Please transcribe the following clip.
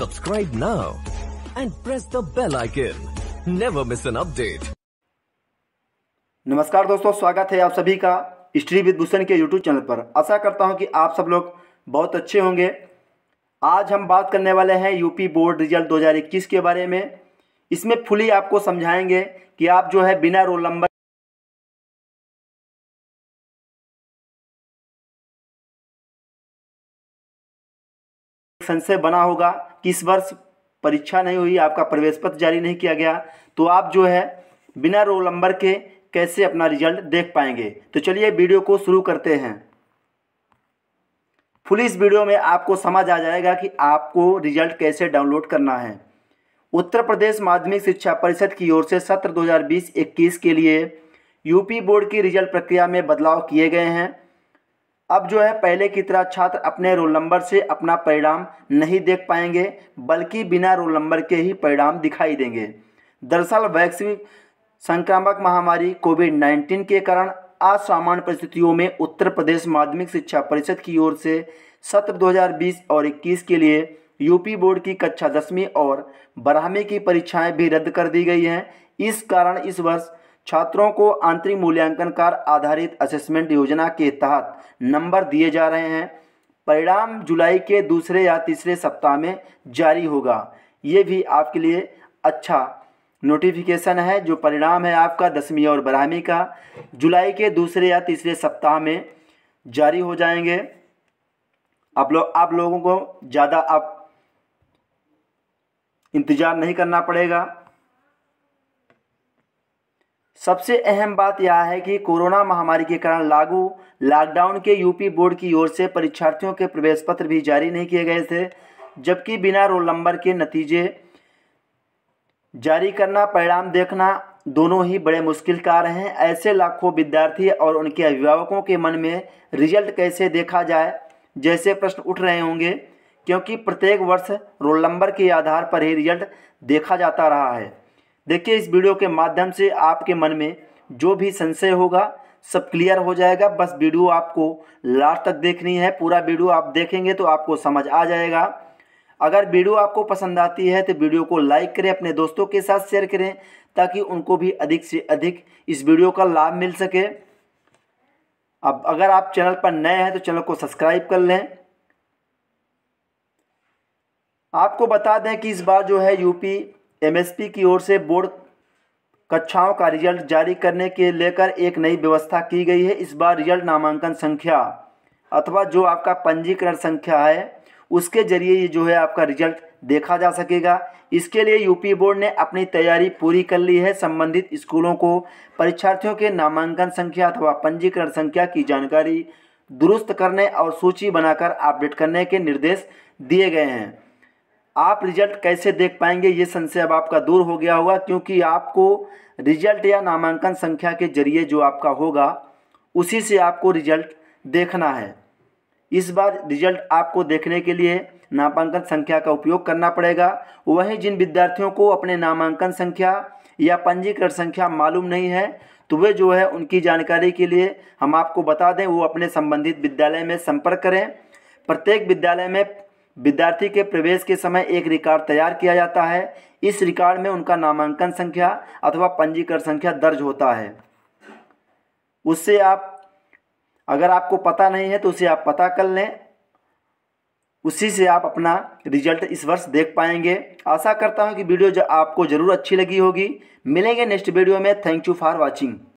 Subscribe now and press the bell icon. Never miss an update. नमस्कार दोस्तों स्वागत है आप सभी का विद भूषण के YouTube चैनल पर आशा करता हूं कि आप सब लोग बहुत अच्छे होंगे आज हम बात करने वाले हैं यूपी बोर्ड रिजल्ट 2021 के बारे में इसमें फुली आपको समझाएंगे कि आप जो है बिना रोल नंबर संशय बना होगा कि इस वर्ष परीक्षा नहीं हुई आपका प्रवेश पत्र जारी नहीं किया गया तो आप जो है बिना रोल नंबर के कैसे अपना रिजल्ट देख पाएंगे तो चलिए वीडियो को शुरू करते हैं फुल इस वीडियो में आपको समझ आ जाएगा कि आपको रिजल्ट कैसे डाउनलोड करना है उत्तर प्रदेश माध्यमिक शिक्षा परिषद की ओर से सत्र 2020-21 के लिए यूपी बोर्ड की रिजल्ट प्रक्रिया में बदलाव किए गए हैं अब जो है पहले की तरह छात्र अपने रोल नंबर से अपना परिणाम नहीं देख पाएंगे बल्कि बिना रोल नंबर के ही परिणाम दिखाई देंगे दरअसल वैश्विक संक्रामक महामारी कोविड नाइन्टीन के कारण असामान्य परिस्थितियों में उत्तर प्रदेश माध्यमिक शिक्षा परिषद की ओर से सत्र 2020 और 21 के लिए यूपी बोर्ड की कक्षा दसवीं और बारहवीं की परीक्षाएं भी रद्द कर दी गई हैं इस कारण इस वर्ष छात्रों को आंतरिक मूल्यांकन कार आधारित असेसमेंट योजना के तहत नंबर दिए जा रहे हैं परिणाम जुलाई के दूसरे या तीसरे सप्ताह में जारी होगा ये भी आपके लिए अच्छा नोटिफिकेशन है जो परिणाम है आपका दसवीं और बारहवीं का जुलाई के दूसरे या तीसरे सप्ताह में जारी हो जाएंगे आप लोग आप लोगों को ज़्यादा आप इंतज़ार नहीं करना पड़ेगा सबसे अहम बात यह है कि कोरोना महामारी के कारण लागू लॉकडाउन के यूपी बोर्ड की ओर से परीक्षार्थियों के प्रवेश पत्र भी जारी नहीं किए गए थे जबकि बिना रोल नंबर के नतीजे जारी करना परिणाम देखना दोनों ही बड़े मुश्किल कार्य हैं ऐसे लाखों विद्यार्थी और उनके अभिभावकों के मन में रिजल्ट कैसे देखा जाए जैसे प्रश्न उठ रहे होंगे क्योंकि प्रत्येक वर्ष रोल नंबर के आधार पर ही रिजल्ट देखा जाता रहा है देखिए इस वीडियो के माध्यम से आपके मन में जो भी संशय होगा सब क्लियर हो जाएगा बस वीडियो आपको लास्ट तक देखनी है पूरा वीडियो आप देखेंगे तो आपको समझ आ जाएगा अगर वीडियो आपको पसंद आती है तो वीडियो को लाइक करें अपने दोस्तों के साथ शेयर करें ताकि उनको भी अधिक से अधिक इस वीडियो का लाभ मिल सके अब अगर आप चैनल पर नए हैं तो चैनल को सब्सक्राइब कर लें आपको बता दें कि इस बार जो है यूपी एमएसपी की ओर से बोर्ड कक्षाओं का रिजल्ट जारी करने के लेकर एक नई व्यवस्था की गई है इस बार रिजल्ट नामांकन संख्या अथवा जो आपका पंजीकरण संख्या है उसके जरिए ये जो है आपका रिजल्ट देखा जा सकेगा इसके लिए यूपी बोर्ड ने अपनी तैयारी पूरी कर ली है संबंधित स्कूलों को परीक्षार्थियों के नामांकन संख्या अथवा पंजीकरण संख्या की जानकारी दुरुस्त करने और सूची बनाकर अपडेट करने के निर्देश दिए गए हैं आप रिजल्ट कैसे देख पाएंगे ये संशय अब आपका दूर हो गया होगा क्योंकि आपको रिजल्ट या नामांकन संख्या के जरिए जो आपका होगा उसी से आपको रिजल्ट देखना है इस बार रिजल्ट आपको देखने के लिए नामांकन संख्या का उपयोग करना पड़ेगा वहीं जिन विद्यार्थियों को अपने नामांकन संख्या या पंजीकरण संख्या मालूम नहीं है तो वे जो है उनकी जानकारी के लिए हम आपको बता दें वो अपने संबंधित विद्यालय में संपर्क करें प्रत्येक विद्यालय में विद्यार्थी के प्रवेश के समय एक रिकॉर्ड तैयार किया जाता है इस रिकॉर्ड में उनका नामांकन संख्या अथवा पंजीकरण संख्या दर्ज होता है उससे आप अगर आपको पता नहीं है तो उसे आप पता कर लें उसी से आप अपना रिजल्ट इस वर्ष देख पाएंगे आशा करता हूँ कि वीडियो जो आपको ज़रूर अच्छी लगी होगी मिलेंगे नेक्स्ट वीडियो में थैंक यू फॉर वॉचिंग